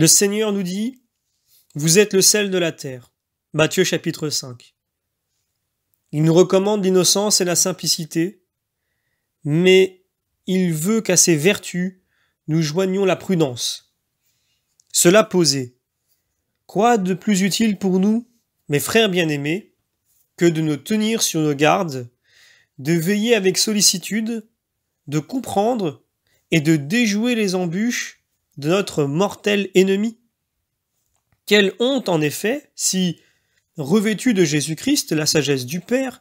Le Seigneur nous dit Vous êtes le sel de la terre. Matthieu chapitre 5. Il nous recommande l'innocence et la simplicité, mais il veut qu'à ces vertus, nous joignions la prudence. Cela posé, quoi de plus utile pour nous, mes frères bien-aimés, que de nous tenir sur nos gardes, de veiller avec sollicitude, de comprendre et de déjouer les embûches de notre mortel ennemi. Quelle honte, en effet, si, revêtus de Jésus-Christ, la sagesse du Père,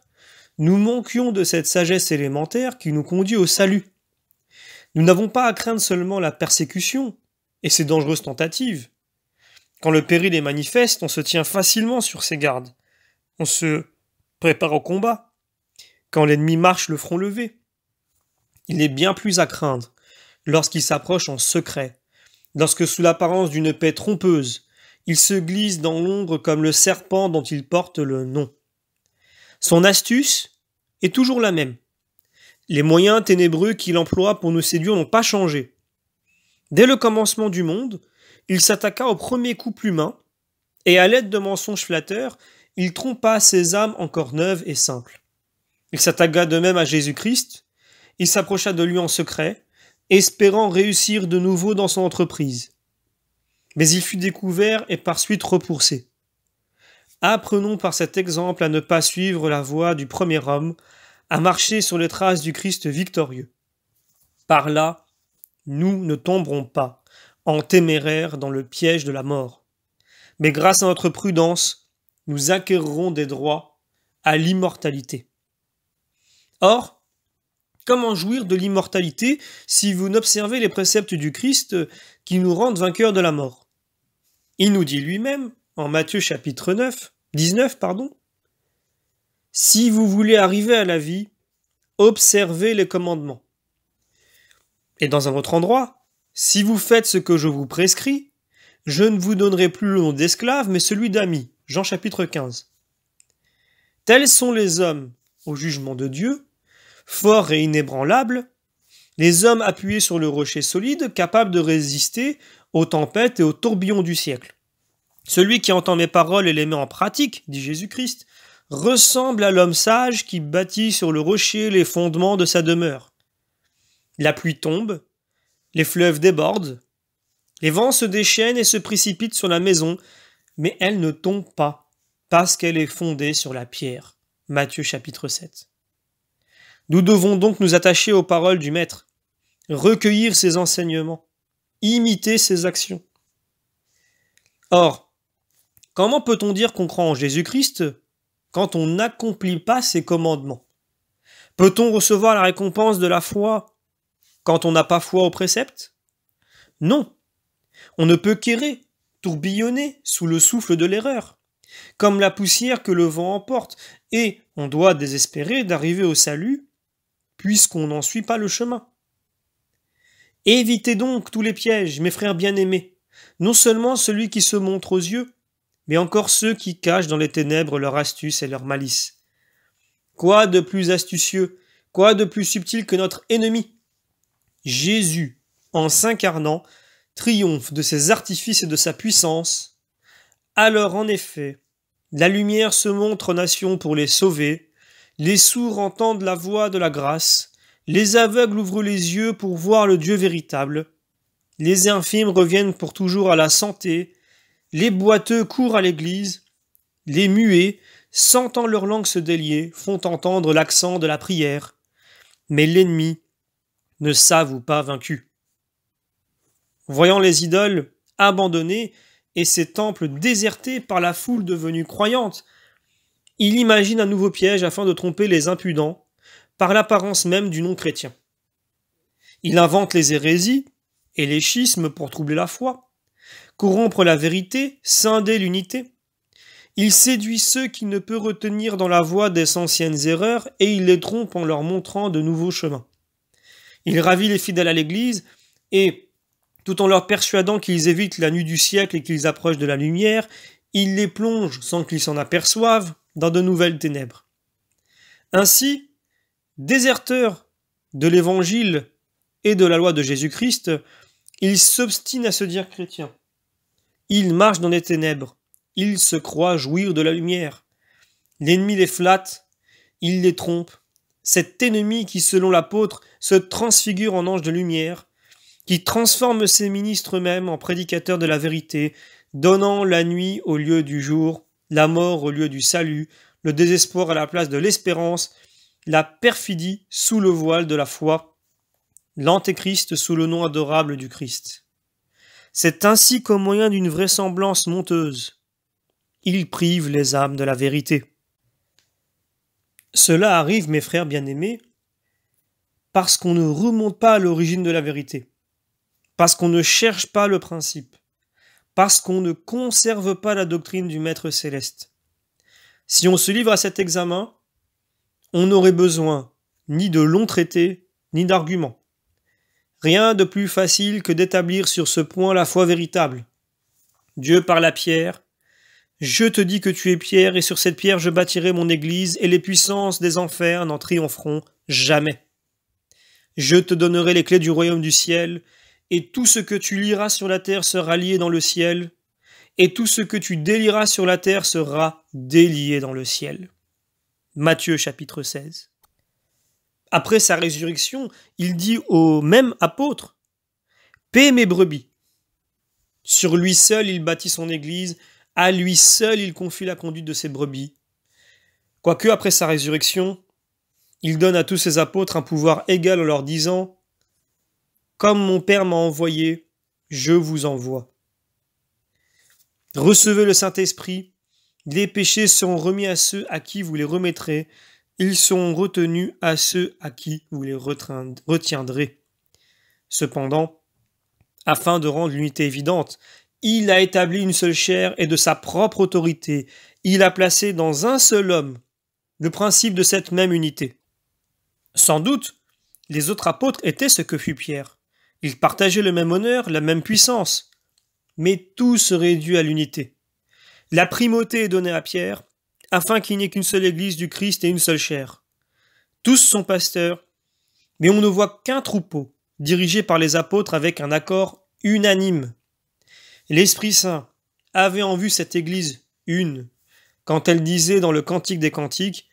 nous manquions de cette sagesse élémentaire qui nous conduit au salut. Nous n'avons pas à craindre seulement la persécution et ses dangereuses tentatives. Quand le péril est manifeste, on se tient facilement sur ses gardes. On se prépare au combat. Quand l'ennemi marche le front levé, il est bien plus à craindre lorsqu'il s'approche en secret, lorsque sous l'apparence d'une paix trompeuse, il se glisse dans l'ombre comme le serpent dont il porte le nom. Son astuce est toujours la même. Les moyens ténébreux qu'il emploie pour nous séduire n'ont pas changé. Dès le commencement du monde, il s'attaqua au premier couple humain, et à l'aide de mensonges flatteurs, il trompa ses âmes encore neuves et simples. Il s'attaqua de même à Jésus-Christ, il s'approcha de lui en secret, espérant réussir de nouveau dans son entreprise. Mais il fut découvert et par suite repoussé. Apprenons par cet exemple à ne pas suivre la voie du premier homme, à marcher sur les traces du Christ victorieux. Par là, nous ne tomberons pas en téméraire dans le piège de la mort. Mais grâce à notre prudence, nous acquerrons des droits à l'immortalité. Or, Comment jouir de l'immortalité si vous n'observez les préceptes du Christ qui nous rendent vainqueurs de la mort Il nous dit lui-même, en Matthieu chapitre 9, 19, pardon, Si vous voulez arriver à la vie, observez les commandements. Et dans un autre endroit, si vous faites ce que je vous prescris, je ne vous donnerai plus le nom d'esclave, mais celui d'ami. Jean chapitre 15. Tels sont les hommes, au jugement de Dieu, « Fort et inébranlable, les hommes appuyés sur le rocher solide, capables de résister aux tempêtes et aux tourbillons du siècle. Celui qui entend mes paroles et les met en pratique, dit Jésus-Christ, ressemble à l'homme sage qui bâtit sur le rocher les fondements de sa demeure. La pluie tombe, les fleuves débordent, les vents se déchaînent et se précipitent sur la maison, mais elle ne tombe pas, parce qu'elle est fondée sur la pierre. Matthieu chapitre 7. Nous devons donc nous attacher aux paroles du Maître, recueillir ses enseignements, imiter ses actions. Or, comment peut-on dire qu'on croit en Jésus-Christ quand on n'accomplit pas ses commandements Peut-on recevoir la récompense de la foi quand on n'a pas foi aux préceptes Non. On ne peut qu'errer, tourbillonner sous le souffle de l'erreur, comme la poussière que le vent emporte, et on doit désespérer d'arriver au salut puisqu'on n'en suit pas le chemin. Évitez donc tous les pièges, mes frères bien-aimés, non seulement celui qui se montre aux yeux, mais encore ceux qui cachent dans les ténèbres leur astuce et leur malice. Quoi de plus astucieux, quoi de plus subtil que notre ennemi Jésus, en s'incarnant, triomphe de ses artifices et de sa puissance. Alors en effet, la lumière se montre aux nations pour les sauver, les sourds entendent la voix de la grâce, les aveugles ouvrent les yeux pour voir le Dieu véritable, les infimes reviennent pour toujours à la santé, les boiteux courent à l'église, les muets, sentant leur langue se délier, font entendre l'accent de la prière, mais l'ennemi ne s'avoue pas vaincu. Voyant les idoles abandonnées et ces temples désertés par la foule devenue croyante, il imagine un nouveau piège afin de tromper les impudents par l'apparence même du non-chrétien. Il invente les hérésies et les schismes pour troubler la foi, corrompre la vérité, scinder l'unité. Il séduit ceux qu'il ne peut retenir dans la voie des anciennes erreurs et il les trompe en leur montrant de nouveaux chemins. Il ravit les fidèles à l'Église et, tout en leur persuadant qu'ils évitent la nuit du siècle et qu'ils approchent de la lumière, il les plonge sans qu'ils s'en aperçoivent dans de nouvelles ténèbres. Ainsi, déserteurs de l'Évangile et de la loi de Jésus-Christ, il s'obstine à se dire chrétien. Ils marchent dans les ténèbres, ils se croient jouir de la lumière. L'ennemi les flatte, il les trompe. Cet ennemi qui, selon l'apôtre, se transfigure en ange de lumière, qui transforme ses ministres eux-mêmes en prédicateurs de la vérité, donnant la nuit au lieu du jour, la mort au lieu du salut, le désespoir à la place de l'espérance, la perfidie sous le voile de la foi, l'antéchrist sous le nom adorable du Christ. C'est ainsi qu'au moyen d'une vraisemblance monteuse, il prive les âmes de la vérité. Cela arrive, mes frères bien-aimés, parce qu'on ne remonte pas à l'origine de la vérité, parce qu'on ne cherche pas le principe, parce qu'on ne conserve pas la doctrine du Maître céleste. Si on se livre à cet examen, on n'aurait besoin ni de longs traités, ni d'arguments. Rien de plus facile que d'établir sur ce point la foi véritable. Dieu par la pierre, je te dis que tu es pierre, et sur cette pierre je bâtirai mon église, et les puissances des enfers n'en triompheront jamais. Je te donnerai les clés du royaume du ciel, et tout ce que tu liras sur la terre sera lié dans le ciel, et tout ce que tu délieras sur la terre sera délié dans le ciel. Matthieu chapitre 16. Après sa résurrection, il dit au même apôtre Paix mes brebis. Sur lui seul il bâtit son église, à lui seul il confie la conduite de ses brebis. Quoique après sa résurrection, il donne à tous ses apôtres un pouvoir égal en leur disant comme mon Père m'a envoyé, je vous envoie. Recevez le Saint-Esprit, les péchés seront remis à ceux à qui vous les remettrez, ils seront retenus à ceux à qui vous les retiendrez. Cependant, afin de rendre l'unité évidente, il a établi une seule chair et de sa propre autorité, il a placé dans un seul homme le principe de cette même unité. Sans doute, les autres apôtres étaient ce que fut Pierre. Ils partageaient le même honneur, la même puissance, mais tout se réduit à l'unité. La primauté est donnée à Pierre, afin qu'il n'y ait qu'une seule Église du Christ et une seule chair. Tous sont pasteurs, mais on ne voit qu'un troupeau, dirigé par les apôtres avec un accord unanime. L'Esprit Saint avait en vue cette Église une, quand elle disait dans le Cantique des Cantiques,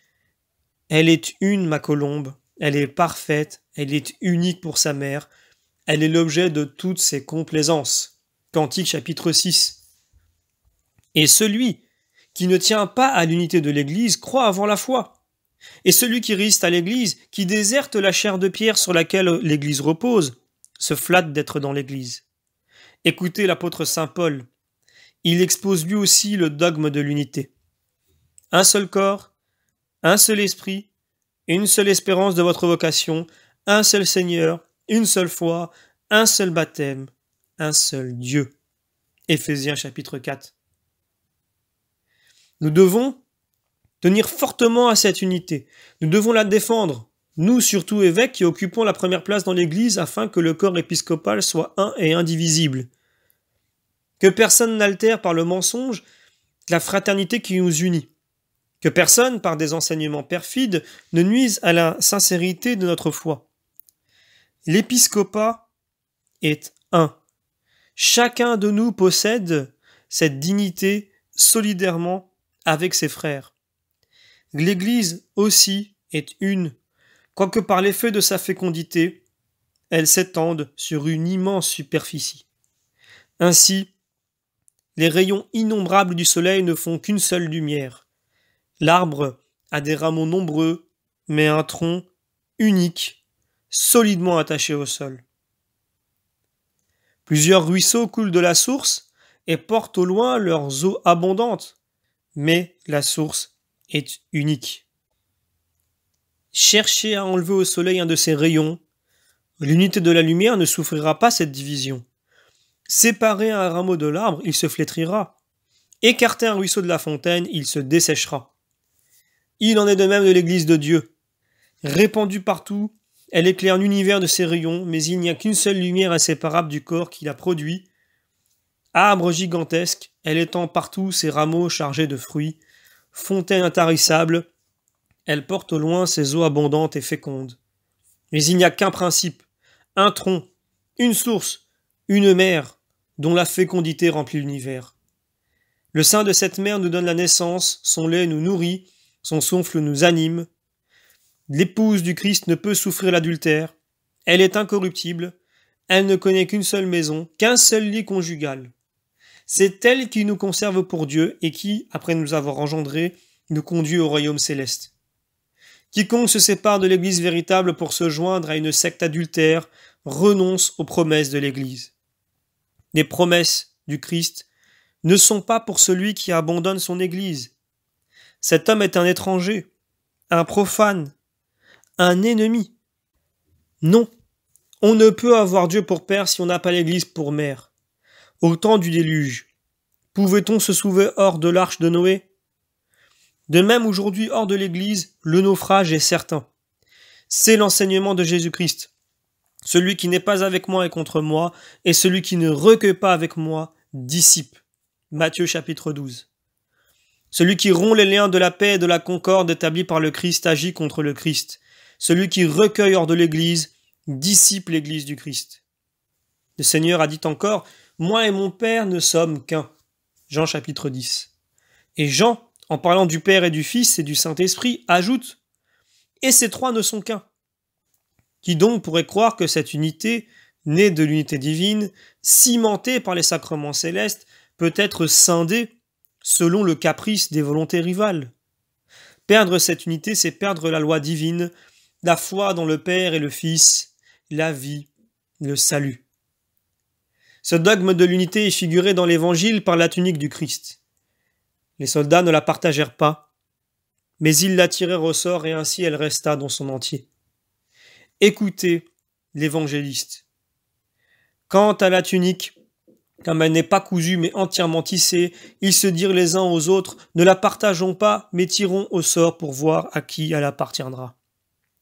Elle est une, ma colombe, elle est parfaite, elle est unique pour sa mère, elle est l'objet de toutes ses complaisances. Cantique chapitre 6. Et celui qui ne tient pas à l'unité de l'Église croit avant la foi. Et celui qui résiste à l'Église, qui déserte la chair de pierre sur laquelle l'Église repose, se flatte d'être dans l'Église. Écoutez l'apôtre Saint Paul. Il expose lui aussi le dogme de l'unité. Un seul corps, un seul esprit, une seule espérance de votre vocation, un seul Seigneur, une seule foi, un seul baptême, un seul Dieu. Éphésiens chapitre 4. Nous devons tenir fortement à cette unité. Nous devons la défendre, nous surtout évêques qui occupons la première place dans l'Église afin que le corps épiscopal soit un et indivisible. Que personne n'altère par le mensonge la fraternité qui nous unit. Que personne, par des enseignements perfides, ne nuise à la sincérité de notre foi. L'épiscopat est un. Chacun de nous possède cette dignité solidairement avec ses frères. L'Église aussi est une, quoique par l'effet de sa fécondité, elle s'étende sur une immense superficie. Ainsi, les rayons innombrables du soleil ne font qu'une seule lumière. L'arbre a des rameaux nombreux, mais un tronc unique solidement attachés au sol. Plusieurs ruisseaux coulent de la source et portent au loin leurs eaux abondantes, mais la source est unique. Cherchez à enlever au soleil un de ses rayons. L'unité de la lumière ne souffrira pas cette division. Séparer un rameau de l'arbre, il se flétrira. Écarter un ruisseau de la fontaine, il se desséchera. Il en est de même de l'Église de Dieu. Répandue partout, elle éclaire l'univers de ses rayons, mais il n'y a qu'une seule lumière inséparable du corps qui la produit. Arbre gigantesque, elle étend partout ses rameaux chargés de fruits. Fontaine intarissable, elle porte au loin ses eaux abondantes et fécondes. Mais il n'y a qu'un principe, un tronc, une source, une mer, dont la fécondité remplit l'univers. Le sein de cette mer nous donne la naissance, son lait nous nourrit, son souffle nous anime, L'épouse du Christ ne peut souffrir l'adultère. Elle est incorruptible. Elle ne connaît qu'une seule maison, qu'un seul lit conjugal. C'est elle qui nous conserve pour Dieu et qui, après nous avoir engendrés, nous conduit au royaume céleste. Quiconque se sépare de l'Église véritable pour se joindre à une secte adultère renonce aux promesses de l'Église. Les promesses du Christ ne sont pas pour celui qui abandonne son Église. Cet homme est un étranger, un profane, un ennemi. Non, on ne peut avoir Dieu pour père si on n'a pas l'Église pour mère. Au temps du déluge, pouvait-on se sauver hors de l'arche de Noé De même aujourd'hui, hors de l'Église, le naufrage est certain. C'est l'enseignement de Jésus-Christ. Celui qui n'est pas avec moi est contre moi, et celui qui ne recueille pas avec moi dissipe. Matthieu chapitre 12. Celui qui rompt les liens de la paix et de la concorde établis par le Christ agit contre le Christ. Celui qui recueille hors de l'Église dissipe l'Église du Christ. Le Seigneur a dit encore, Moi et mon Père ne sommes qu'un. Jean chapitre 10. Et Jean, en parlant du Père et du Fils et du Saint-Esprit, ajoute, Et ces trois ne sont qu'un. Qui donc pourrait croire que cette unité, née de l'unité divine, cimentée par les sacrements célestes, peut être scindée selon le caprice des volontés rivales Perdre cette unité, c'est perdre la loi divine, la foi dans le Père et le Fils, la vie, le salut. Ce dogme de l'unité est figuré dans l'Évangile par la tunique du Christ. Les soldats ne la partagèrent pas, mais ils la tirèrent au sort et ainsi elle resta dans son entier. Écoutez l'Évangéliste. Quant à la tunique, comme elle n'est pas cousue mais entièrement tissée, ils se dirent les uns aux autres Ne la partageons pas, mais tirons au sort pour voir à qui elle appartiendra.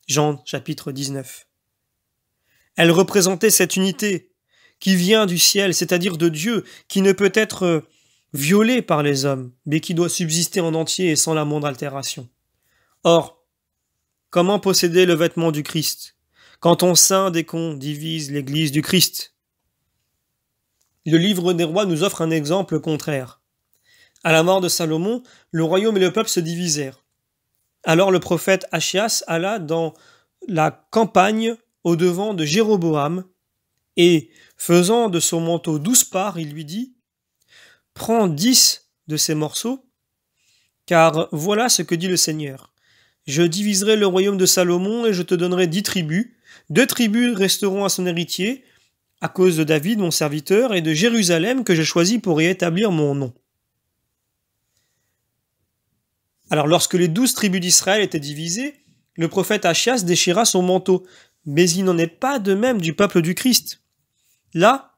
Jean chapitre 19. Elle représentait cette unité qui vient du ciel, c'est-à-dire de Dieu, qui ne peut être euh, violée par les hommes, mais qui doit subsister en entier et sans la moindre altération. Or, comment posséder le vêtement du Christ quand on saint et qu'on divise l'Église du Christ Le livre des rois nous offre un exemple contraire. À la mort de Salomon, le royaume et le peuple se divisèrent. Alors le prophète Achias alla dans la campagne au devant de Jéroboam, et faisant de son manteau douze parts, il lui dit Prends dix de ces morceaux, car voilà ce que dit le Seigneur. Je diviserai le royaume de Salomon et je te donnerai dix tribus. Deux tribus resteront à son héritier, à cause de David, mon serviteur, et de Jérusalem que j'ai choisi pour y établir mon nom. Alors lorsque les douze tribus d'Israël étaient divisées, le prophète Achias déchira son manteau, mais il n'en est pas de même du peuple du Christ. Là,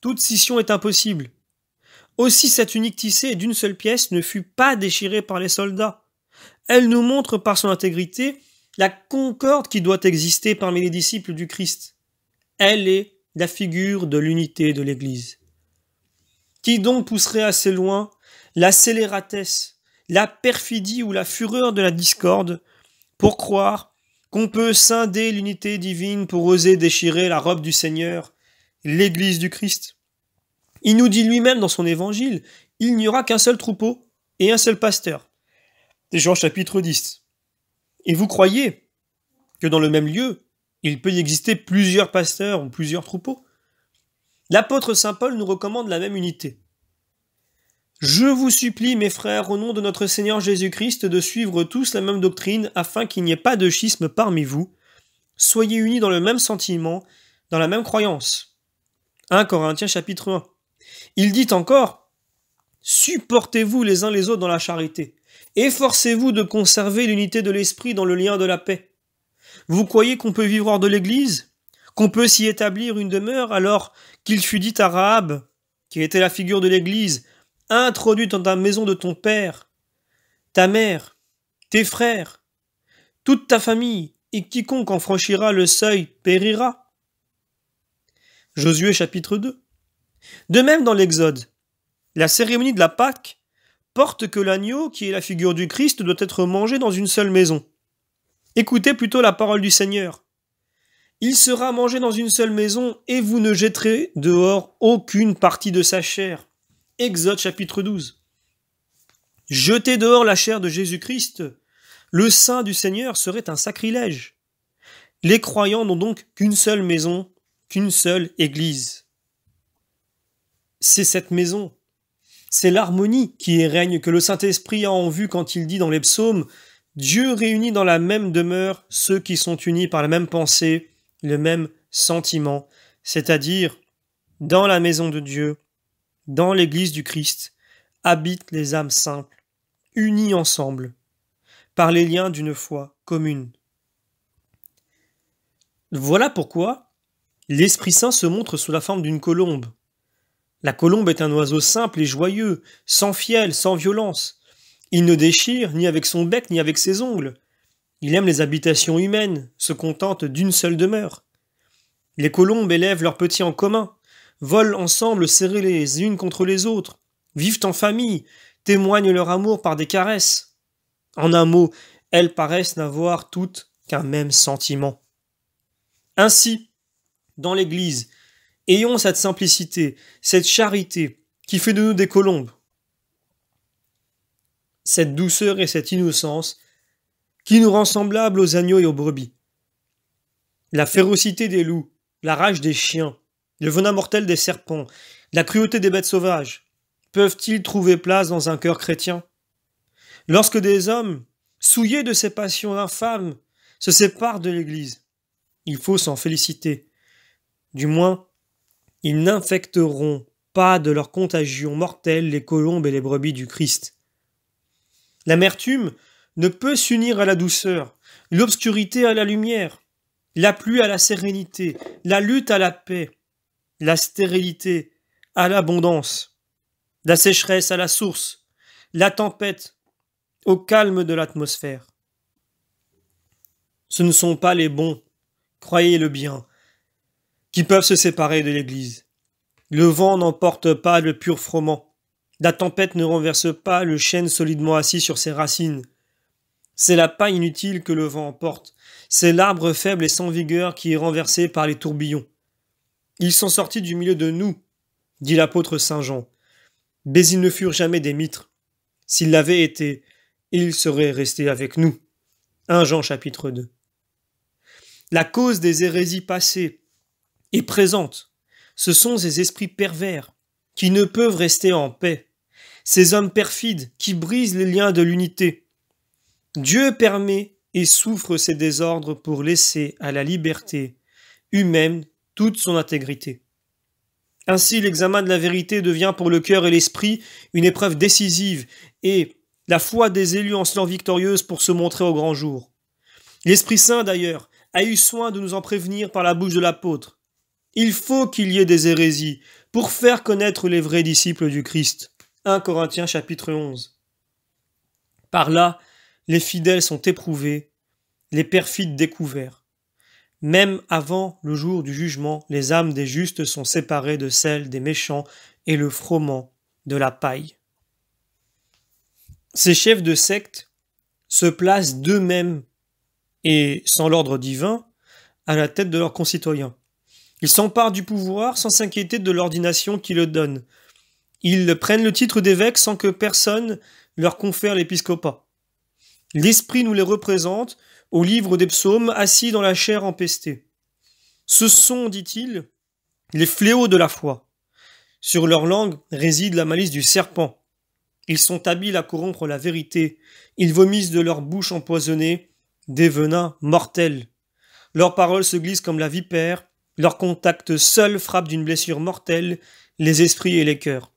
toute scission est impossible. Aussi cette unique tissée d'une seule pièce ne fut pas déchirée par les soldats. Elle nous montre par son intégrité la concorde qui doit exister parmi les disciples du Christ. Elle est la figure de l'unité de l'Église. Qui donc pousserait assez loin la scélératesse la perfidie ou la fureur de la discorde pour croire qu'on peut scinder l'unité divine pour oser déchirer la robe du Seigneur, l'Église du Christ. Il nous dit lui-même dans son évangile, il n'y aura qu'un seul troupeau et un seul pasteur. Jean chapitre 10. Et vous croyez que dans le même lieu, il peut y exister plusieurs pasteurs ou plusieurs troupeaux L'apôtre Saint Paul nous recommande la même unité. Je vous supplie, mes frères, au nom de notre Seigneur Jésus-Christ, de suivre tous la même doctrine, afin qu'il n'y ait pas de schisme parmi vous. Soyez unis dans le même sentiment, dans la même croyance. 1 Corinthiens chapitre 1. Il dit encore Supportez-vous les uns les autres dans la charité. Efforcez-vous de conserver l'unité de l'esprit dans le lien de la paix. Vous croyez qu'on peut vivre hors de l'Église Qu'on peut s'y établir une demeure alors qu'il fut dit à Rahab, qui était la figure de l'Église, introduite dans ta maison de ton père, ta mère, tes frères, toute ta famille, et quiconque en franchira le seuil périra. Josué chapitre 2. De même dans l'Exode, la cérémonie de la Pâque porte que l'agneau, qui est la figure du Christ, doit être mangé dans une seule maison. Écoutez plutôt la parole du Seigneur. Il sera mangé dans une seule maison, et vous ne jetterez dehors aucune partie de sa chair. Exode chapitre 12. Jeter dehors la chair de Jésus-Christ, le sein du Seigneur serait un sacrilège. Les croyants n'ont donc qu'une seule maison, qu'une seule église. C'est cette maison, c'est l'harmonie qui règne que le Saint-Esprit a en vue quand il dit dans les psaumes Dieu réunit dans la même demeure ceux qui sont unis par la même pensée, le même sentiment, c'est-à-dire dans la maison de Dieu, dans l'Église du Christ, habitent les âmes simples, unies ensemble, par les liens d'une foi commune. Voilà pourquoi l'Esprit Saint se montre sous la forme d'une colombe. La colombe est un oiseau simple et joyeux, sans fiel, sans violence. Il ne déchire ni avec son bec ni avec ses ongles. Il aime les habitations humaines, se contente d'une seule demeure. Les colombes élèvent leurs petits en commun, volent ensemble serrées les unes contre les autres, vivent en famille, témoignent leur amour par des caresses. En un mot, elles paraissent n'avoir toutes qu'un même sentiment. Ainsi, dans l'Église, ayons cette simplicité, cette charité qui fait de nous des colombes, cette douceur et cette innocence qui nous rend semblables aux agneaux et aux brebis. La férocité des loups, la rage des chiens, le venin mortel des serpents, la cruauté des bêtes sauvages, peuvent-ils trouver place dans un cœur chrétien Lorsque des hommes, souillés de ces passions infâmes, se séparent de l'Église, il faut s'en féliciter. Du moins, ils n'infecteront pas de leur contagion mortelle les colombes et les brebis du Christ. L'amertume ne peut s'unir à la douceur, l'obscurité à la lumière, la pluie à la sérénité, la lutte à la paix, la stérilité à l'abondance, la sécheresse à la source, la tempête au calme de l'atmosphère. Ce ne sont pas les bons, croyez-le bien, qui peuvent se séparer de l'Église. Le vent n'emporte pas le pur froment. La tempête ne renverse pas le chêne solidement assis sur ses racines. C'est la paille inutile que le vent emporte. C'est l'arbre faible et sans vigueur qui est renversé par les tourbillons. Ils sont sortis du milieu de nous, dit l'apôtre saint Jean. Mais ils ne furent jamais des mitres. S'ils l'avaient été, ils seraient restés avec nous. 1 Jean chapitre 2. La cause des hérésies passées et présentes, ce sont ces esprits pervers qui ne peuvent rester en paix, ces hommes perfides qui brisent les liens de l'unité. Dieu permet et souffre ces désordres pour laisser à la liberté humaine toute son intégrité. Ainsi, l'examen de la vérité devient pour le cœur et l'esprit une épreuve décisive et la foi des élus en se victorieuse pour se montrer au grand jour. L'Esprit Saint, d'ailleurs, a eu soin de nous en prévenir par la bouche de l'apôtre. Il faut qu'il y ait des hérésies pour faire connaître les vrais disciples du Christ. 1 Corinthiens chapitre 11. Par là, les fidèles sont éprouvés, les perfides découverts. Même avant le jour du jugement, les âmes des justes sont séparées de celles des méchants et le froment de la paille. Ces chefs de secte se placent d'eux-mêmes et, sans l'ordre divin, à la tête de leurs concitoyens. Ils s'emparent du pouvoir sans s'inquiéter de l'ordination qui le donne. Ils prennent le titre d'évêque sans que personne leur confère l'épiscopat. L'esprit nous les représente au livre des psaumes, assis dans la chair empestée. Ce sont, dit-il, les fléaux de la foi. Sur leur langue réside la malice du serpent. Ils sont habiles à corrompre la vérité. Ils vomissent de leur bouche empoisonnée des venins mortels. Leurs paroles se glissent comme la vipère. Leur contact seul frappe d'une blessure mortelle les esprits et les cœurs.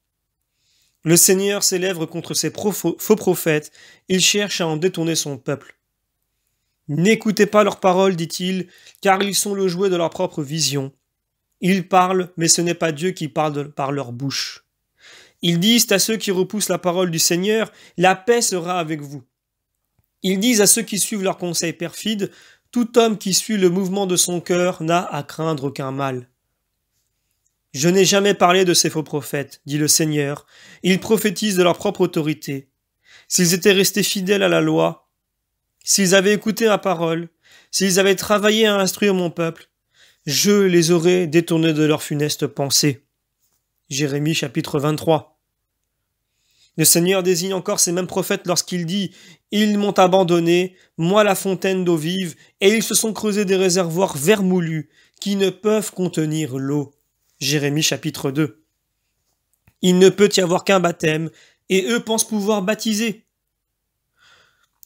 Le Seigneur s'élève contre ses faux prophètes. Il cherche à en détourner son peuple. N'écoutez pas leurs paroles, dit-il, car ils sont le jouet de leur propre vision. Ils parlent, mais ce n'est pas Dieu qui parle par leur bouche. Ils disent à ceux qui repoussent la parole du Seigneur, la paix sera avec vous. Ils disent à ceux qui suivent leurs conseils perfides, tout homme qui suit le mouvement de son cœur n'a à craindre aucun mal. Je n'ai jamais parlé de ces faux prophètes, dit le Seigneur. Ils prophétisent de leur propre autorité. S'ils étaient restés fidèles à la loi, s'ils avaient écouté ma parole, s'ils avaient travaillé à instruire mon peuple, je les aurais détournés de leurs funestes pensées. Jérémie chapitre 23. Le Seigneur désigne encore ces mêmes prophètes lorsqu'il dit Ils m'ont abandonné, moi la fontaine d'eau vive, et ils se sont creusés des réservoirs vermoulus qui ne peuvent contenir l'eau. Jérémie chapitre 2. Il ne peut y avoir qu'un baptême, et eux pensent pouvoir baptiser.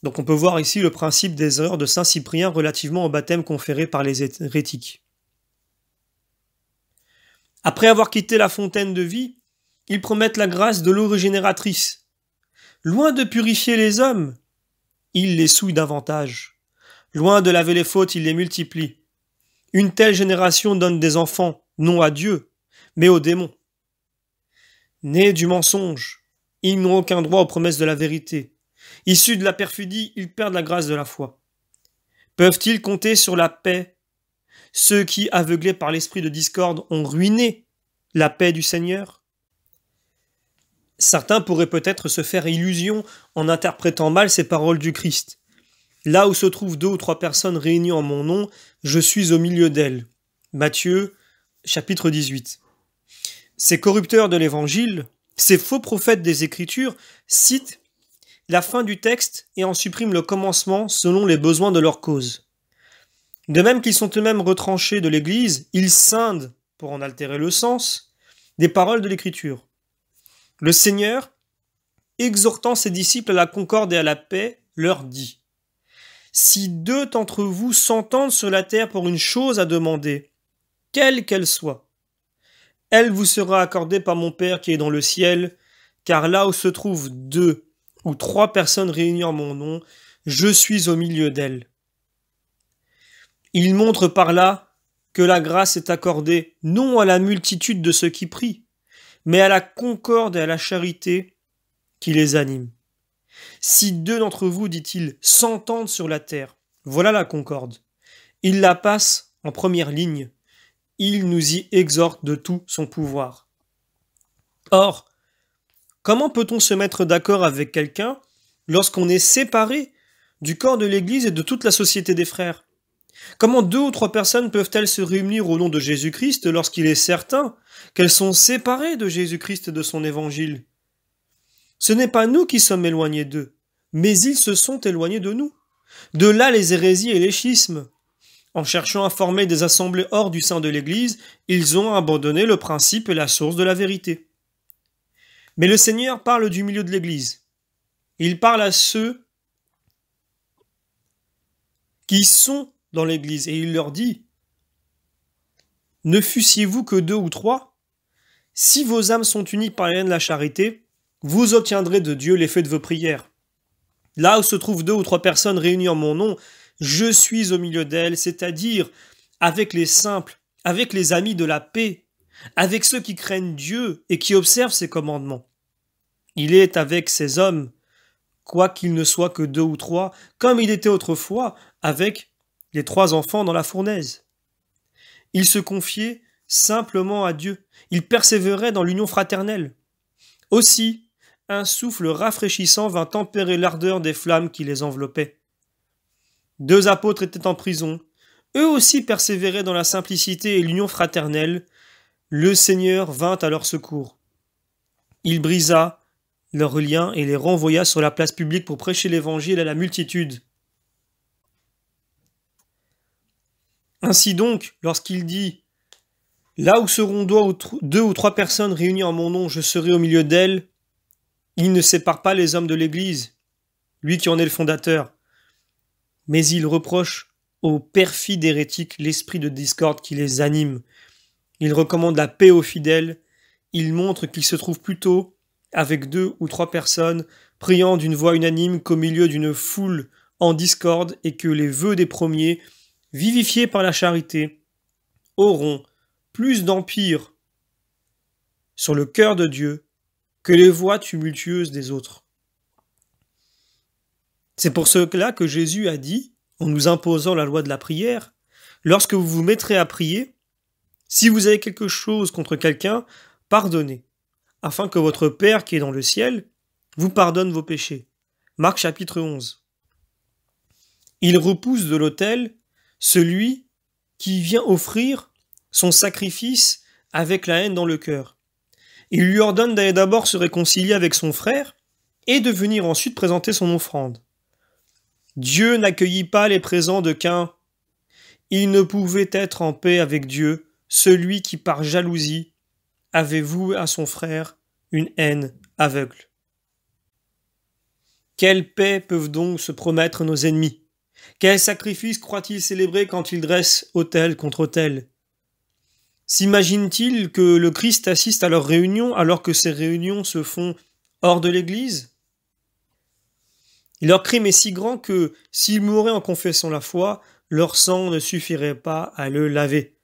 Donc on peut voir ici le principe des erreurs de Saint Cyprien relativement au baptême conféré par les hérétiques. Après avoir quitté la fontaine de vie, ils promettent la grâce de l'eau régénératrice. Loin de purifier les hommes, ils les souillent davantage. Loin de laver les fautes, ils les multiplient. Une telle génération donne des enfants, non à Dieu, mais aux démons. Nés du mensonge, ils n'ont aucun droit aux promesses de la vérité. Issus de la perfidie, ils perdent la grâce de la foi. Peuvent-ils compter sur la paix Ceux qui, aveuglés par l'esprit de discorde, ont ruiné la paix du Seigneur Certains pourraient peut-être se faire illusion en interprétant mal ces paroles du Christ. Là où se trouvent deux ou trois personnes réunies en mon nom, je suis au milieu d'elles. Matthieu chapitre 18. Ces corrupteurs de l'Évangile, ces faux prophètes des Écritures citent la fin du texte et en supprime le commencement selon les besoins de leur cause. De même qu'ils sont eux-mêmes retranchés de l'Église, ils scindent, pour en altérer le sens, des paroles de l'Écriture. Le Seigneur, exhortant ses disciples à la concorde et à la paix, leur dit Si deux d'entre vous s'entendent sur la terre pour une chose à demander, quelle qu'elle soit, elle vous sera accordée par mon Père qui est dans le ciel, car là où se trouvent deux ou trois personnes réunies mon nom, je suis au milieu d'elles. Il montre par là que la grâce est accordée non à la multitude de ceux qui prient, mais à la concorde et à la charité qui les anime. Si deux d'entre vous, dit-il, s'entendent sur la terre, voilà la concorde. Il la passe en première ligne. Il nous y exhorte de tout son pouvoir. Or, Comment peut-on se mettre d'accord avec quelqu'un lorsqu'on est séparé du corps de l'Église et de toute la société des frères Comment deux ou trois personnes peuvent-elles se réunir au nom de Jésus-Christ lorsqu'il est certain qu'elles sont séparées de Jésus-Christ et de son évangile Ce n'est pas nous qui sommes éloignés d'eux, mais ils se sont éloignés de nous. De là les hérésies et les schismes. En cherchant à former des assemblées hors du sein de l'Église, ils ont abandonné le principe et la source de la vérité. Mais le Seigneur parle du milieu de l'Église. Il parle à ceux qui sont dans l'Église et il leur dit, Ne fussiez-vous que deux ou trois Si vos âmes sont unies par liens de la charité, vous obtiendrez de Dieu l'effet de vos prières. Là où se trouvent deux ou trois personnes réunies en mon nom, je suis au milieu d'elles, c'est-à-dire avec les simples, avec les amis de la paix, avec ceux qui craignent Dieu et qui observent ses commandements. Il est avec ses hommes, quoiqu'il ne soit que deux ou trois, comme il était autrefois avec les trois enfants dans la fournaise. Il se confiait simplement à Dieu. Il persévérait dans l'union fraternelle. Aussi, un souffle rafraîchissant vint tempérer l'ardeur des flammes qui les enveloppaient. Deux apôtres étaient en prison. Eux aussi persévéraient dans la simplicité et l'union fraternelle. Le Seigneur vint à leur secours. Il brisa leur lien et les renvoya sur la place publique pour prêcher l'évangile à la multitude. Ainsi donc, lorsqu'il dit Là où seront deux ou trois personnes réunies en mon nom, je serai au milieu d'elles, il ne sépare pas les hommes de l'Église, lui qui en est le fondateur. Mais il reproche aux perfides hérétiques l'esprit de discorde qui les anime. Il recommande la paix aux fidèles, il montre qu'il se trouvent plutôt avec deux ou trois personnes, priant d'une voix unanime qu'au milieu d'une foule en discorde et que les vœux des premiers, vivifiés par la charité, auront plus d'empire sur le cœur de Dieu que les voix tumultueuses des autres. C'est pour cela que Jésus a dit, en nous imposant la loi de la prière, lorsque vous vous mettrez à prier, si vous avez quelque chose contre quelqu'un, pardonnez, afin que votre Père qui est dans le ciel vous pardonne vos péchés. Marc chapitre 11. Il repousse de l'autel celui qui vient offrir son sacrifice avec la haine dans le cœur. Il lui ordonne d'aller d'abord se réconcilier avec son frère et de venir ensuite présenter son offrande. Dieu n'accueillit pas les présents de Cain. Il ne pouvait être en paix avec Dieu celui qui par jalousie avez Avez-vous à son frère une haine aveugle. Quelle paix peuvent donc se promettre nos ennemis Quel sacrifice croient-ils célébrer quand ils dressent autel contre autel S'imaginent-ils que le Christ assiste à leurs réunions alors que ces réunions se font hors de l'Église Leur crime est si grand que, s'ils mouraient en confessant la foi, leur sang ne suffirait pas à le laver.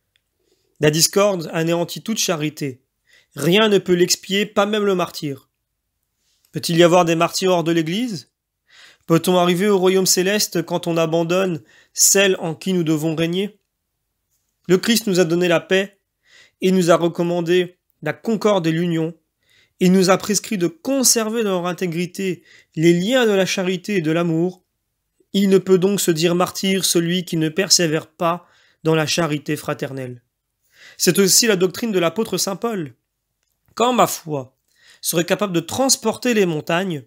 La discorde anéantit toute charité, Rien ne peut l'expier, pas même le martyr. Peut-il y avoir des martyrs hors de l'Église Peut-on arriver au royaume céleste quand on abandonne celle en qui nous devons régner Le Christ nous a donné la paix et nous a recommandé la concorde et l'union. Il nous a prescrit de conserver dans leur intégrité les liens de la charité et de l'amour. Il ne peut donc se dire martyr celui qui ne persévère pas dans la charité fraternelle. C'est aussi la doctrine de l'apôtre Saint Paul quand ma foi serait capable de transporter les montagnes,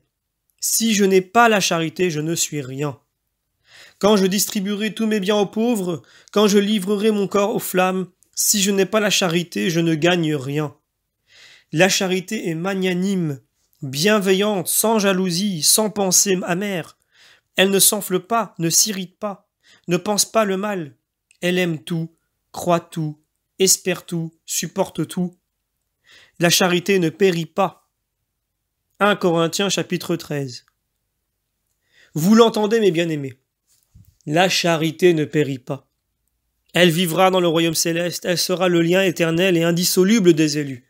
si je n'ai pas la charité, je ne suis rien. Quand je distribuerai tous mes biens aux pauvres, quand je livrerai mon corps aux flammes, si je n'ai pas la charité, je ne gagne rien. La charité est magnanime, bienveillante, sans jalousie, sans pensée amère. Elle ne s'enfle pas, ne s'irrite pas, ne pense pas le mal. Elle aime tout, croit tout, espère tout, supporte tout. La charité ne périt pas. 1 Corinthiens chapitre 13. Vous l'entendez, mes bien-aimés. La charité ne périt pas. Elle vivra dans le royaume céleste, elle sera le lien éternel et indissoluble des élus.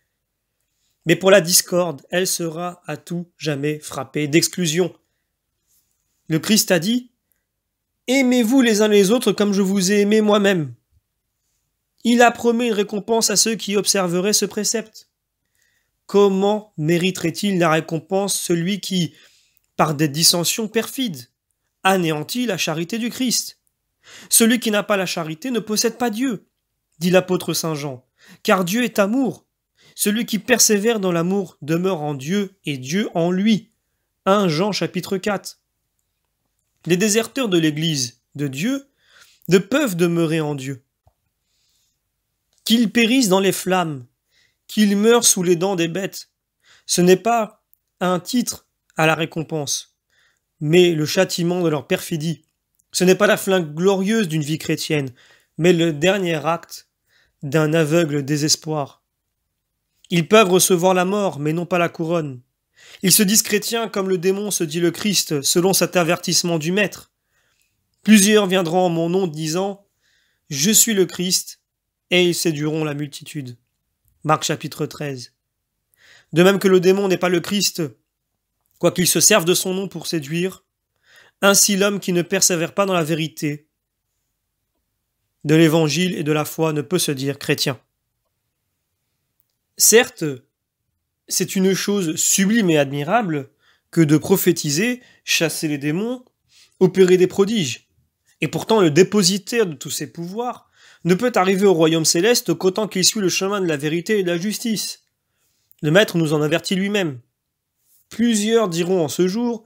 Mais pour la discorde, elle sera à tout jamais frappée d'exclusion. Le Christ a dit Aimez-vous les uns les autres comme je vous ai aimé moi-même. Il a promis une récompense à ceux qui observeraient ce précepte comment mériterait-il la récompense celui qui, par des dissensions perfides, anéantit la charité du Christ Celui qui n'a pas la charité ne possède pas Dieu, dit l'apôtre Saint Jean, car Dieu est amour. Celui qui persévère dans l'amour demeure en Dieu et Dieu en lui. 1 Jean chapitre 4. Les déserteurs de l'Église, de Dieu, ne peuvent demeurer en Dieu. Qu'ils périssent dans les flammes, Qu'ils meurent sous les dents des bêtes. Ce n'est pas un titre à la récompense, mais le châtiment de leur perfidie. Ce n'est pas la flingue glorieuse d'une vie chrétienne, mais le dernier acte d'un aveugle désespoir. Ils peuvent recevoir la mort, mais non pas la couronne. Ils se disent chrétiens comme le démon se dit le Christ, selon cet avertissement du Maître. Plusieurs viendront en mon nom disant Je suis le Christ, et ils séduiront la multitude. Marc chapitre 13. De même que le démon n'est pas le Christ, quoiqu'il se serve de son nom pour séduire, ainsi l'homme qui ne persévère pas dans la vérité de l'évangile et de la foi ne peut se dire chrétien. Certes, c'est une chose sublime et admirable que de prophétiser, chasser les démons, opérer des prodiges. Et pourtant, le dépositaire de tous ces pouvoirs, ne peut arriver au royaume céleste qu'autant qu'il suit le chemin de la vérité et de la justice. Le Maître nous en avertit lui-même. Plusieurs diront en ce jour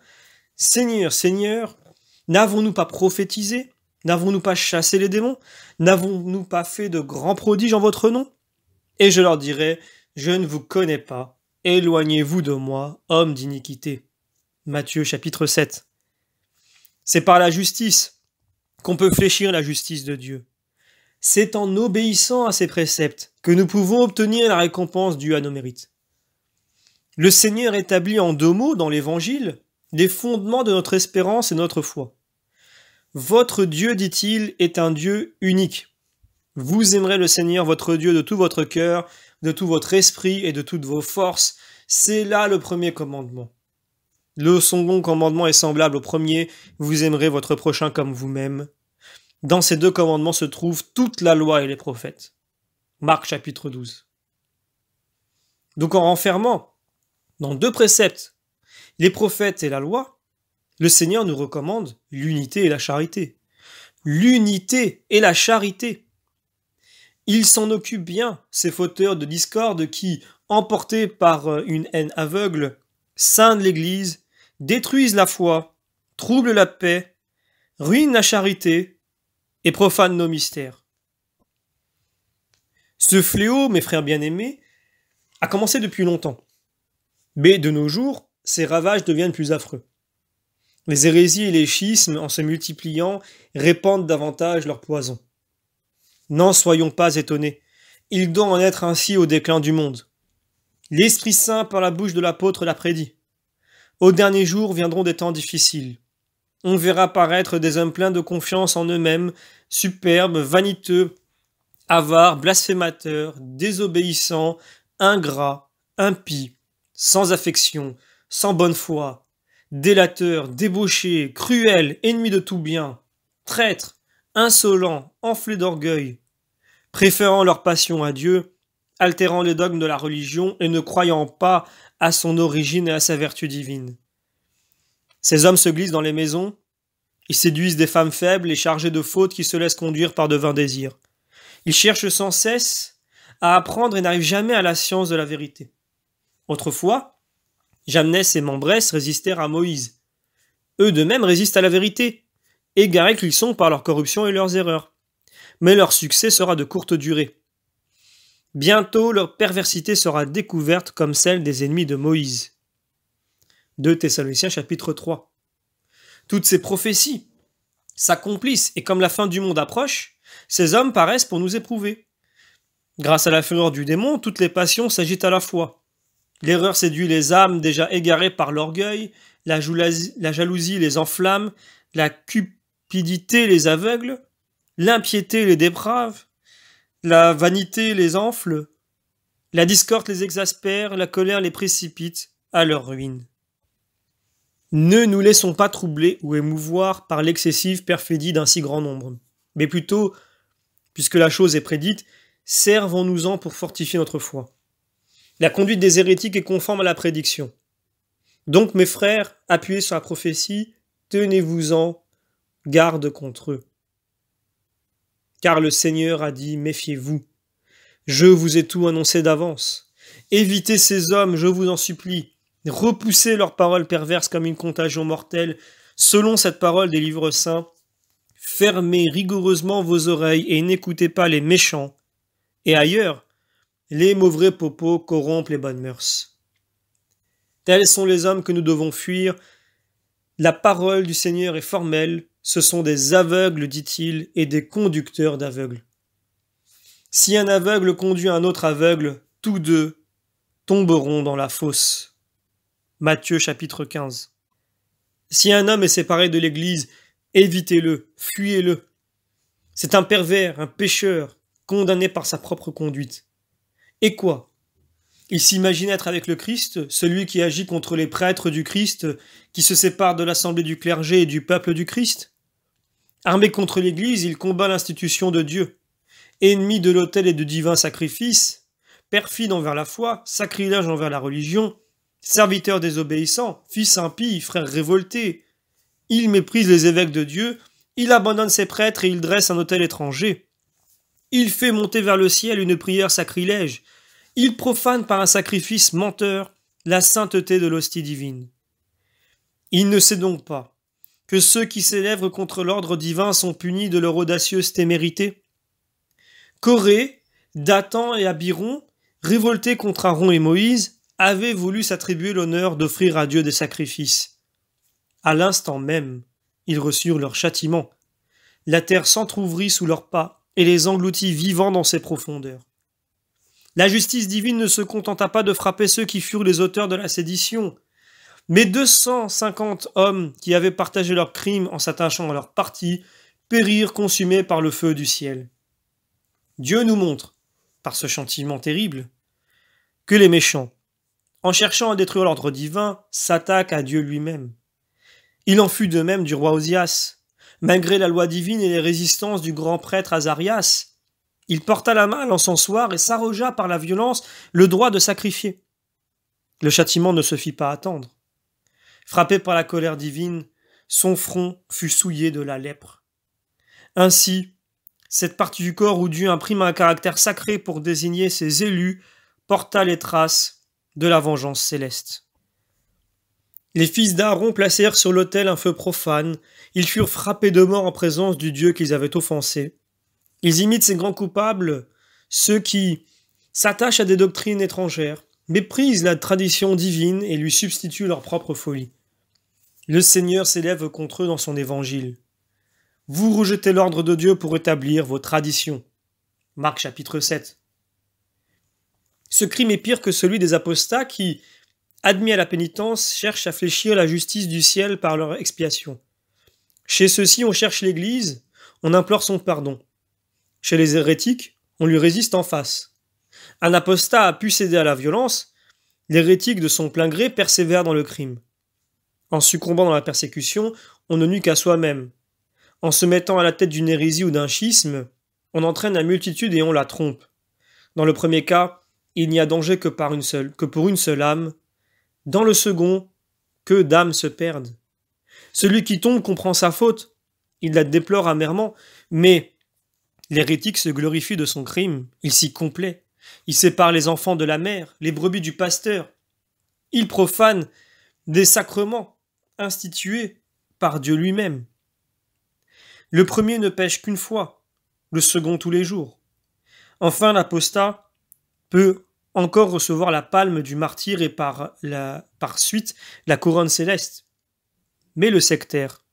Seigneur, Seigneur, n'avons-nous pas prophétisé N'avons-nous pas chassé les démons N'avons-nous pas fait de grands prodiges en votre nom Et je leur dirai Je ne vous connais pas, éloignez-vous de moi, homme d'iniquité. Matthieu chapitre 7. C'est par la justice qu'on peut fléchir la justice de Dieu. C'est en obéissant à ces préceptes que nous pouvons obtenir la récompense due à nos mérites. Le Seigneur établit en deux mots dans l'Évangile les fondements de notre espérance et notre foi. Votre Dieu, dit-il, est un Dieu unique. Vous aimerez le Seigneur votre Dieu de tout votre cœur, de tout votre esprit et de toutes vos forces. C'est là le premier commandement. Le second commandement est semblable au premier, vous aimerez votre prochain comme vous-même. Dans ces deux commandements se trouvent toute la loi et les prophètes. Marc chapitre 12. Donc en renfermant dans deux préceptes, les prophètes et la loi, le Seigneur nous recommande l'unité et la charité. L'unité et la charité. Il s'en occupe bien, ces fauteurs de discorde qui, emportés par euh, une haine aveugle, scindent l'Église, détruisent la foi, troublent la paix, ruinent la charité, et profane nos mystères. Ce fléau, mes frères bien-aimés, a commencé depuis longtemps. Mais de nos jours, ces ravages deviennent plus affreux. Les hérésies et les schismes, en se multipliant, répandent davantage leur poison. N'en soyons pas étonnés. Il doit en être ainsi au déclin du monde. L'Esprit Saint par la bouche de l'apôtre l'a prédit. Au dernier jour viendront des temps difficiles on verra paraître des hommes pleins de confiance en eux-mêmes, superbes, vaniteux, avares, blasphémateurs, désobéissants, ingrats, impies, sans affection, sans bonne foi, délateurs, débauchés, cruels, ennemis de tout bien, traîtres, insolents, enflés d'orgueil, préférant leur passion à Dieu, altérant les dogmes de la religion et ne croyant pas à son origine et à sa vertu divine. Ces hommes se glissent dans les maisons, ils séduisent des femmes faibles et chargées de fautes qui se laissent conduire par de vains désirs. Ils cherchent sans cesse à apprendre et n'arrivent jamais à la science de la vérité. Autrefois, Jamnès et Mambrès résistèrent à Moïse. Eux de même résistent à la vérité, égarés qu'ils sont par leur corruption et leurs erreurs. Mais leur succès sera de courte durée. Bientôt leur perversité sera découverte comme celle des ennemis de Moïse. 2 Thessaloniciens chapitre 3. Toutes ces prophéties s'accomplissent et comme la fin du monde approche, ces hommes paraissent pour nous éprouver. Grâce à la fureur du démon, toutes les passions s'agitent à la fois. L'erreur séduit les âmes déjà égarées par l'orgueil, la, la jalousie les enflamme, la cupidité les aveugle, l'impiété les déprave, la vanité les enfle, la discorde les exaspère, la colère les précipite à leur ruine. Ne nous laissons pas troubler ou émouvoir par l'excessive perfidie d'un si grand nombre, mais plutôt, puisque la chose est prédite, servons-nous-en pour fortifier notre foi. La conduite des hérétiques est conforme à la prédiction. Donc, mes frères, appuyez sur la prophétie, tenez-vous-en, garde contre eux. Car le Seigneur a dit, méfiez-vous. Je vous ai tout annoncé d'avance. Évitez ces hommes, je vous en supplie repoussez leurs paroles perverses comme une contagion mortelle, selon cette parole des livres saints, fermez rigoureusement vos oreilles et n'écoutez pas les méchants. Et ailleurs, les mauvais popos corrompent les bonnes mœurs. Tels sont les hommes que nous devons fuir. La parole du Seigneur est formelle, ce sont des aveugles, dit-il, et des conducteurs d'aveugles. Si un aveugle conduit un autre aveugle, tous deux tomberont dans la fosse. Matthieu chapitre 15. Si un homme est séparé de l'Église, évitez-le, fuyez-le. C'est un pervers, un pécheur, condamné par sa propre conduite. Et quoi Il s'imagine être avec le Christ, celui qui agit contre les prêtres du Christ, qui se sépare de l'assemblée du clergé et du peuple du Christ Armé contre l'Église, il combat l'institution de Dieu. Ennemi de l'autel et du divin sacrifice, perfide envers la foi, sacrilège envers la religion, serviteur désobéissant, fils impie, frère révolté. Il méprise les évêques de Dieu, il abandonne ses prêtres et il dresse un hôtel étranger. Il fait monter vers le ciel une prière sacrilège. Il profane par un sacrifice menteur la sainteté de l'hostie divine. Il ne sait donc pas que ceux qui s'élèvent contre l'ordre divin sont punis de leur audacieuse témérité. Corée, Dathan et Abiron, révoltés contre Aaron et Moïse, avaient voulu s'attribuer l'honneur d'offrir à Dieu des sacrifices. À l'instant même, ils reçurent leur châtiment. La terre s'entr'ouvrit sous leurs pas et les engloutit vivants dans ses profondeurs. La justice divine ne se contenta pas de frapper ceux qui furent les auteurs de la sédition, mais 250 hommes qui avaient partagé leur crimes en s'attachant à leur parti périrent consumés par le feu du ciel. Dieu nous montre, par ce châtiment terrible, que les méchants, en cherchant à détruire l'ordre divin, s'attaque à Dieu lui-même. Il en fut de même du roi Osias. Malgré la loi divine et les résistances du grand prêtre Azarias, il porta la main à l'encensoir et s'arrogea par la violence le droit de sacrifier. Le châtiment ne se fit pas attendre. Frappé par la colère divine, son front fut souillé de la lèpre. Ainsi, cette partie du corps où Dieu imprime un caractère sacré pour désigner ses élus porta les traces de la vengeance céleste. Les fils d'Aaron placèrent sur l'autel un feu profane, ils furent frappés de mort en présence du Dieu qu'ils avaient offensé. Ils imitent ces grands coupables, ceux qui s'attachent à des doctrines étrangères, méprisent la tradition divine et lui substituent leur propre folie. Le Seigneur s'élève contre eux dans son évangile. Vous rejetez l'ordre de Dieu pour établir vos traditions. Marc chapitre 7. Ce crime est pire que celui des apostats qui, admis à la pénitence, cherchent à fléchir la justice du ciel par leur expiation. Chez ceux-ci, on cherche l'Église, on implore son pardon. Chez les hérétiques, on lui résiste en face. Un apostat a pu céder à la violence, l'hérétique de son plein gré persévère dans le crime. En succombant dans la persécution, on ne nuit qu'à soi-même. En se mettant à la tête d'une hérésie ou d'un schisme, on entraîne la multitude et on la trompe. Dans le premier cas, il n'y a danger que, par une seule, que pour une seule âme. Dans le second, que d'âmes se perdent. Celui qui tombe comprend sa faute, il la déplore amèrement, mais l'hérétique se glorifie de son crime, il s'y complaît, il sépare les enfants de la mère, les brebis du pasteur, il profane des sacrements institués par Dieu lui-même. Le premier ne pêche qu'une fois, le second tous les jours. Enfin, l'apostat peut encore recevoir la palme du martyr et par, la, par suite la couronne céleste. Mais le sectaire,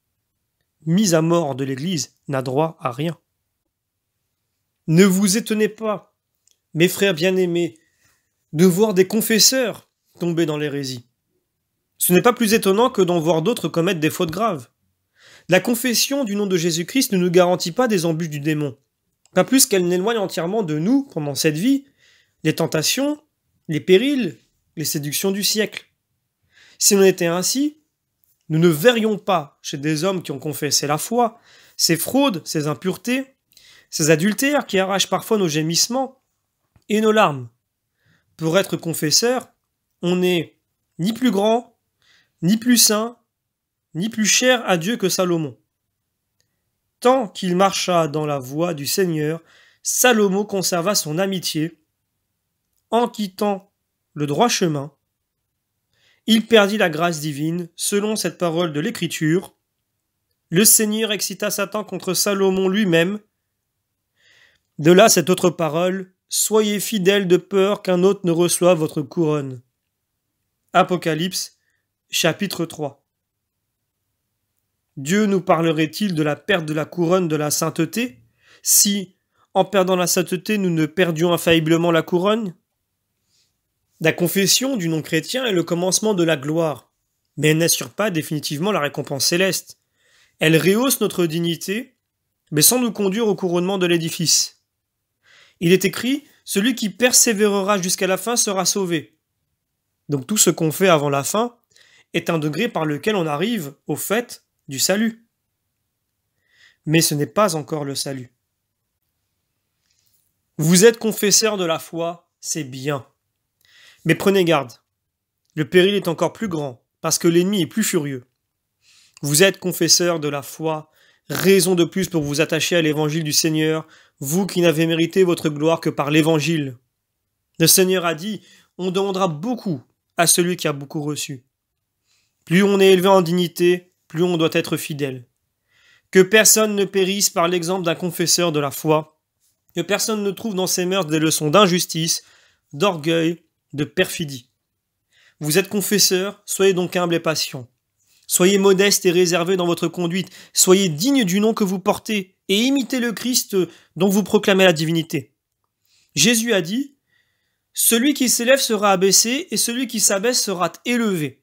mis à mort de l'Église, n'a droit à rien. Ne vous étonnez pas, mes frères bien-aimés, de voir des confesseurs tomber dans l'hérésie. Ce n'est pas plus étonnant que d'en voir d'autres commettre des fautes graves. La confession du nom de Jésus-Christ ne nous garantit pas des embûches du démon, pas plus qu'elle n'éloigne entièrement de nous, pendant cette vie, les tentations, les périls, les séductions du siècle. Si l'on était ainsi, nous ne verrions pas chez des hommes qui ont confessé la foi ces fraudes, ces impuretés, ces adultères qui arrachent parfois nos gémissements et nos larmes. Pour être confesseur, on n'est ni plus grand, ni plus saint, ni plus cher à Dieu que Salomon. Tant qu'il marcha dans la voie du Seigneur, Salomon conserva son amitié en quittant le droit chemin, il perdit la grâce divine, selon cette parole de l'Écriture. Le Seigneur excita Satan contre Salomon lui-même. De là cette autre parole, Soyez fidèles de peur qu'un autre ne reçoive votre couronne. Apocalypse chapitre 3 Dieu nous parlerait-il de la perte de la couronne de la sainteté si, en perdant la sainteté, nous ne perdions infailliblement la couronne la confession du non-chrétien est le commencement de la gloire, mais elle n'assure pas définitivement la récompense céleste. Elle rehausse notre dignité, mais sans nous conduire au couronnement de l'édifice. Il est écrit Celui qui persévérera jusqu'à la fin sera sauvé. Donc tout ce qu'on fait avant la fin est un degré par lequel on arrive au fait du salut. Mais ce n'est pas encore le salut. Vous êtes confesseur de la foi, c'est bien. Mais prenez garde. Le péril est encore plus grand, parce que l'ennemi est plus furieux. Vous êtes confesseur de la foi, raison de plus pour vous attacher à l'évangile du Seigneur, vous qui n'avez mérité votre gloire que par l'évangile. Le Seigneur a dit, on demandera beaucoup à celui qui a beaucoup reçu. Plus on est élevé en dignité, plus on doit être fidèle. Que personne ne périsse par l'exemple d'un confesseur de la foi, que personne ne trouve dans ses mœurs des leçons d'injustice, d'orgueil, de perfidie. Vous êtes confesseur, soyez donc humble et patient. Soyez modeste et réservé dans votre conduite, soyez digne du nom que vous portez, et imitez le Christ dont vous proclamez la divinité. Jésus a dit, Celui qui s'élève sera abaissé, et celui qui s'abaisse sera élevé.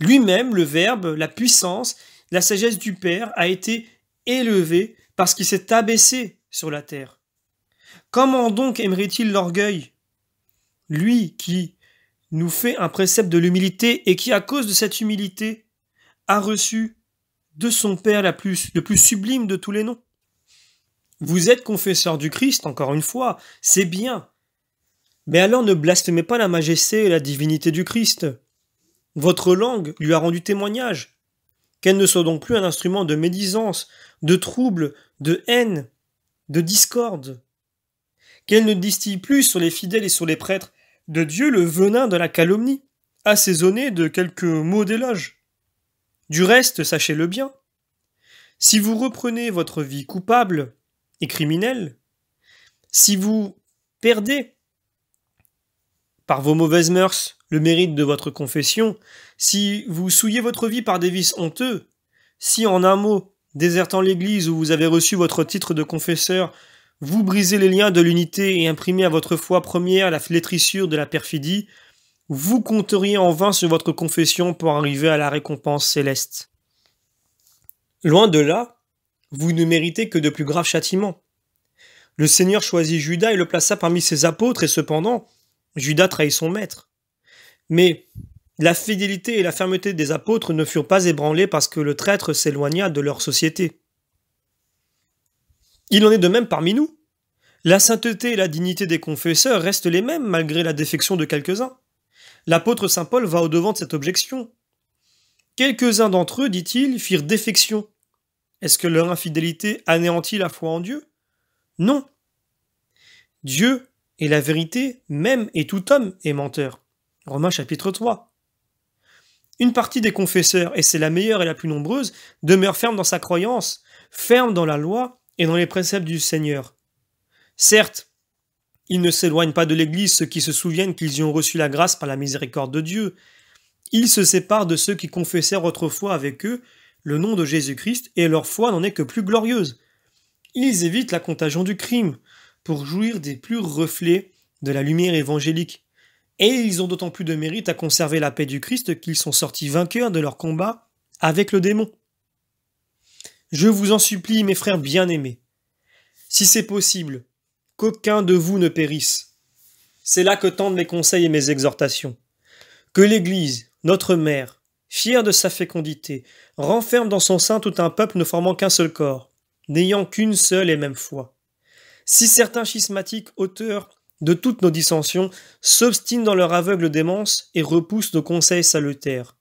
Lui-même, le Verbe, la puissance, la sagesse du Père a été élevé parce qu'il s'est abaissé sur la terre. Comment donc aimerait-il l'orgueil lui qui nous fait un précepte de l'humilité et qui, à cause de cette humilité, a reçu de son Père la plus, le plus sublime de tous les noms. Vous êtes confesseur du Christ, encore une fois, c'est bien. Mais alors ne blasphémez pas la majesté et la divinité du Christ. Votre langue lui a rendu témoignage. Qu'elle ne soit donc plus un instrument de médisance, de trouble, de haine, de discorde. Qu'elle ne distille plus sur les fidèles et sur les prêtres de Dieu le venin de la calomnie, assaisonné de quelques mots d'éloge. Du reste, sachez-le bien. Si vous reprenez votre vie coupable et criminelle, si vous perdez par vos mauvaises mœurs le mérite de votre confession, si vous souillez votre vie par des vices honteux, si en un mot, désertant l'Église où vous avez reçu votre titre de confesseur, vous brisez les liens de l'unité et imprimez à votre foi première la flétrissure de la perfidie. Vous compteriez en vain sur votre confession pour arriver à la récompense céleste. Loin de là, vous ne méritez que de plus graves châtiments. Le Seigneur choisit Judas et le plaça parmi ses apôtres, et cependant, Judas trahit son maître. Mais la fidélité et la fermeté des apôtres ne furent pas ébranlées parce que le traître s'éloigna de leur société. Il en est de même parmi nous. La sainteté et la dignité des confesseurs restent les mêmes malgré la défection de quelques-uns. L'apôtre saint Paul va au-devant de cette objection. Quelques-uns d'entre eux, dit-il, firent défection. Est-ce que leur infidélité anéantit la foi en Dieu Non. Dieu est la vérité même et tout homme est menteur. Romains chapitre 3. Une partie des confesseurs, et c'est la meilleure et la plus nombreuse, demeure ferme dans sa croyance, ferme dans la loi et dans les préceptes du Seigneur. Certes, ils ne s'éloignent pas de l'Église ceux qui se souviennent qu'ils y ont reçu la grâce par la miséricorde de Dieu. Ils se séparent de ceux qui confessèrent autrefois avec eux le nom de Jésus-Christ et leur foi n'en est que plus glorieuse. Ils évitent la contagion du crime pour jouir des plus reflets de la lumière évangélique. Et ils ont d'autant plus de mérite à conserver la paix du Christ qu'ils sont sortis vainqueurs de leur combat avec le démon. Je vous en supplie, mes frères bien-aimés, si c'est possible, qu'aucun de vous ne périsse. C'est là que tendent mes conseils et mes exhortations. Que l'Église, notre mère, fière de sa fécondité, renferme dans son sein tout un peuple ne formant qu'un seul corps, n'ayant qu'une seule et même foi. Si certains schismatiques, auteurs de toutes nos dissensions, s'obstinent dans leur aveugle démence et repoussent nos conseils salutaires,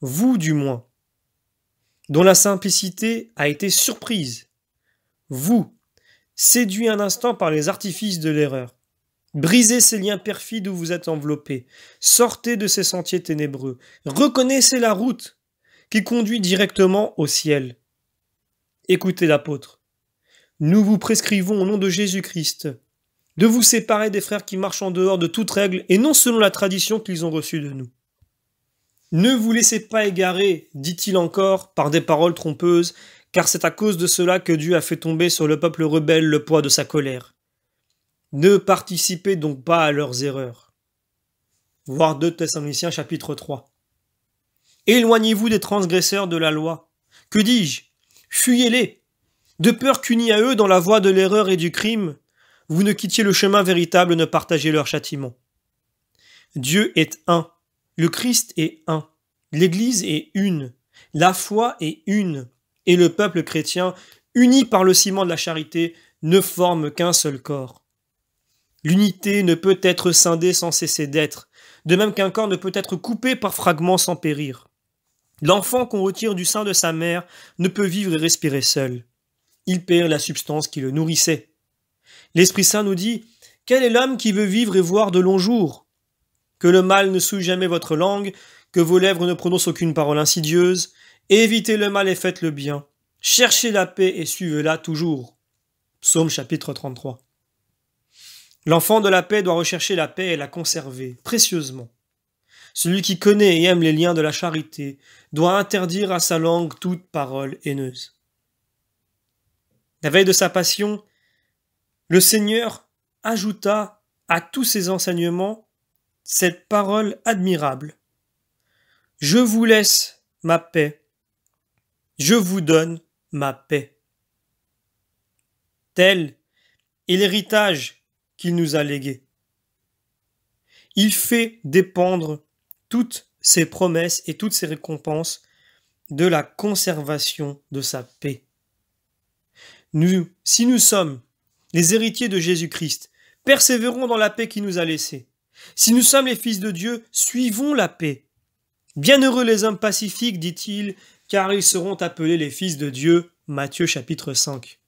vous du moins, dont la simplicité a été surprise. Vous, séduit un instant par les artifices de l'erreur, brisez ces liens perfides où vous êtes enveloppés, sortez de ces sentiers ténébreux, reconnaissez la route qui conduit directement au ciel. Écoutez l'apôtre. Nous vous prescrivons au nom de Jésus-Christ de vous séparer des frères qui marchent en dehors de toute règle et non selon la tradition qu'ils ont reçue de nous. Ne vous laissez pas égarer, dit-il encore, par des paroles trompeuses, car c'est à cause de cela que Dieu a fait tomber sur le peuple rebelle le poids de sa colère. Ne participez donc pas à leurs erreurs. Voir 2 Thessaloniciens chapitre 3. Éloignez-vous des transgresseurs de la loi. Que dis-je Fuyez-les, de peur qu'unis à eux dans la voie de l'erreur et du crime, vous ne quittiez le chemin véritable, ne partagez leur châtiment. Dieu est un. Le Christ est un, l'Église est une, la foi est une, et le peuple chrétien, uni par le ciment de la charité, ne forme qu'un seul corps. L'unité ne peut être scindée sans cesser d'être, de même qu'un corps ne peut être coupé par fragments sans périr. L'enfant qu'on retire du sein de sa mère ne peut vivre et respirer seul. Il perd la substance qui le nourrissait. L'Esprit Saint nous dit Quel est l'homme qui veut vivre et voir de longs jours que le mal ne souille jamais votre langue, que vos lèvres ne prononcent aucune parole insidieuse. Évitez le mal et faites le bien. Cherchez la paix et suivez-la toujours. Psaume chapitre 33. L'enfant de la paix doit rechercher la paix et la conserver précieusement. Celui qui connaît et aime les liens de la charité doit interdire à sa langue toute parole haineuse. La veille de sa passion, le Seigneur ajouta à tous ses enseignements cette parole admirable. Je vous laisse ma paix. Je vous donne ma paix. Tel est l'héritage qu'il nous a légué. Il fait dépendre toutes ses promesses et toutes ses récompenses de la conservation de sa paix. Nous, si nous sommes les héritiers de Jésus-Christ, persévérons dans la paix qu'il nous a laissée. Si nous sommes les fils de Dieu, suivons la paix. Bienheureux les hommes pacifiques, dit-il, car ils seront appelés les fils de Dieu. Matthieu chapitre 5.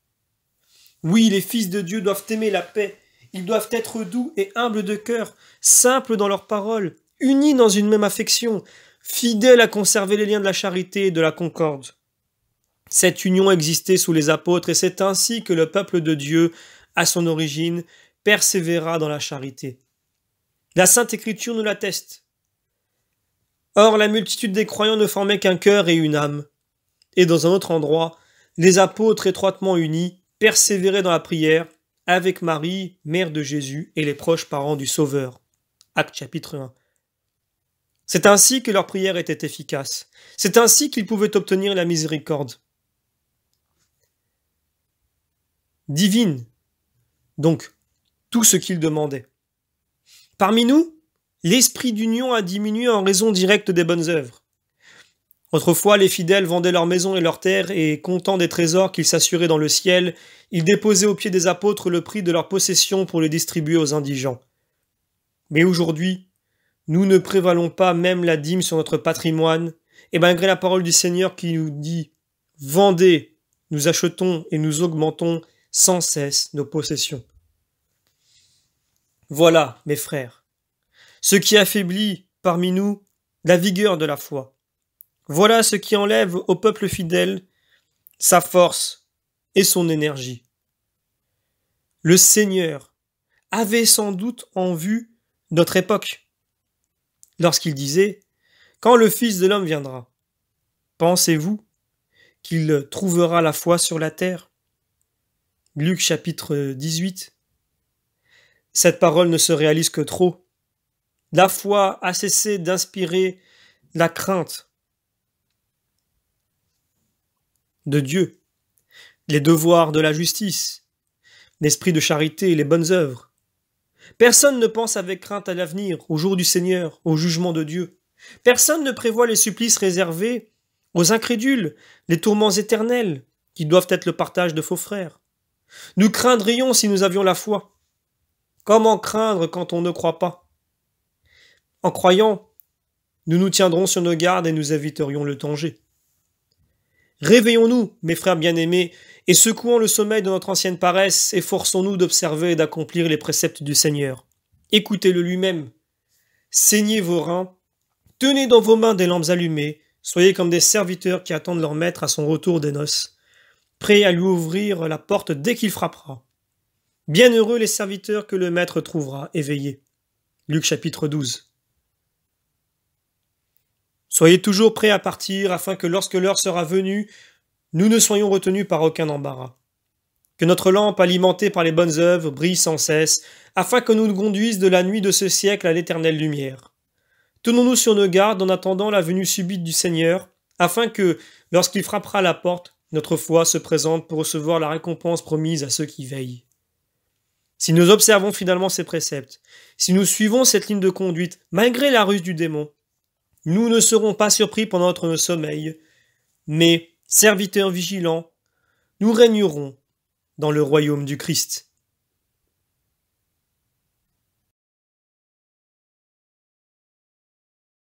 Oui, les fils de Dieu doivent aimer la paix. Ils doivent être doux et humbles de cœur, simples dans leurs paroles, unis dans une même affection, fidèles à conserver les liens de la charité et de la concorde. Cette union existait sous les apôtres et c'est ainsi que le peuple de Dieu, à son origine, persévéra dans la charité. La Sainte Écriture nous l'atteste. Or, la multitude des croyants ne formait qu'un cœur et une âme. Et dans un autre endroit, les apôtres étroitement unis persévéraient dans la prière avec Marie, mère de Jésus, et les proches parents du Sauveur. Acte chapitre 1. C'est ainsi que leur prière était efficace. C'est ainsi qu'ils pouvaient obtenir la miséricorde. Divine. Donc, tout ce qu'ils demandaient. Parmi nous, l'esprit d'union a diminué en raison directe des bonnes œuvres. Autrefois, les fidèles vendaient leurs maisons et leurs terres, et, contents des trésors qu'ils s'assuraient dans le ciel, ils déposaient aux pieds des apôtres le prix de leurs possessions pour les distribuer aux indigents. Mais aujourd'hui, nous ne prévalons pas même la dîme sur notre patrimoine, et malgré la parole du Seigneur qui nous dit Vendez, nous achetons et nous augmentons sans cesse nos possessions. Voilà, mes frères, ce qui affaiblit parmi nous la vigueur de la foi. Voilà ce qui enlève au peuple fidèle sa force et son énergie. Le Seigneur avait sans doute en vue notre époque, lorsqu'il disait Quand le Fils de l'homme viendra, pensez-vous qu'il trouvera la foi sur la terre Luc chapitre 18, cette parole ne se réalise que trop. La foi a cessé d'inspirer la crainte de Dieu, les devoirs de la justice, l'esprit de charité et les bonnes œuvres. Personne ne pense avec crainte à l'avenir, au jour du Seigneur, au jugement de Dieu. Personne ne prévoit les supplices réservés aux incrédules, les tourments éternels, qui doivent être le partage de faux frères. Nous craindrions si nous avions la foi. Comment craindre quand on ne croit pas En croyant, nous nous tiendrons sur nos gardes et nous éviterions le danger. Réveillons-nous, mes frères bien-aimés, et secouons le sommeil de notre ancienne paresse, efforçons-nous d'observer et d'accomplir les préceptes du Seigneur. Écoutez-le lui-même. Saignez vos reins, tenez dans vos mains des lampes allumées, soyez comme des serviteurs qui attendent leur maître à son retour des noces, prêts à lui ouvrir la porte dès qu'il frappera. Bienheureux les serviteurs que le Maître trouvera éveillés. Luc chapitre 12. Soyez toujours prêts à partir, afin que lorsque l'heure sera venue, nous ne soyons retenus par aucun embarras. Que notre lampe, alimentée par les bonnes œuvres, brille sans cesse, afin que nous nous conduisent de la nuit de ce siècle à l'éternelle lumière. Tenons-nous sur nos gardes en attendant la venue subite du Seigneur, afin que, lorsqu'il frappera la porte, notre foi se présente pour recevoir la récompense promise à ceux qui veillent. Si nous observons finalement ces préceptes, si nous suivons cette ligne de conduite malgré la ruse du démon, nous ne serons pas surpris pendant notre sommeil, mais, serviteurs vigilants, nous régnerons dans le royaume du Christ.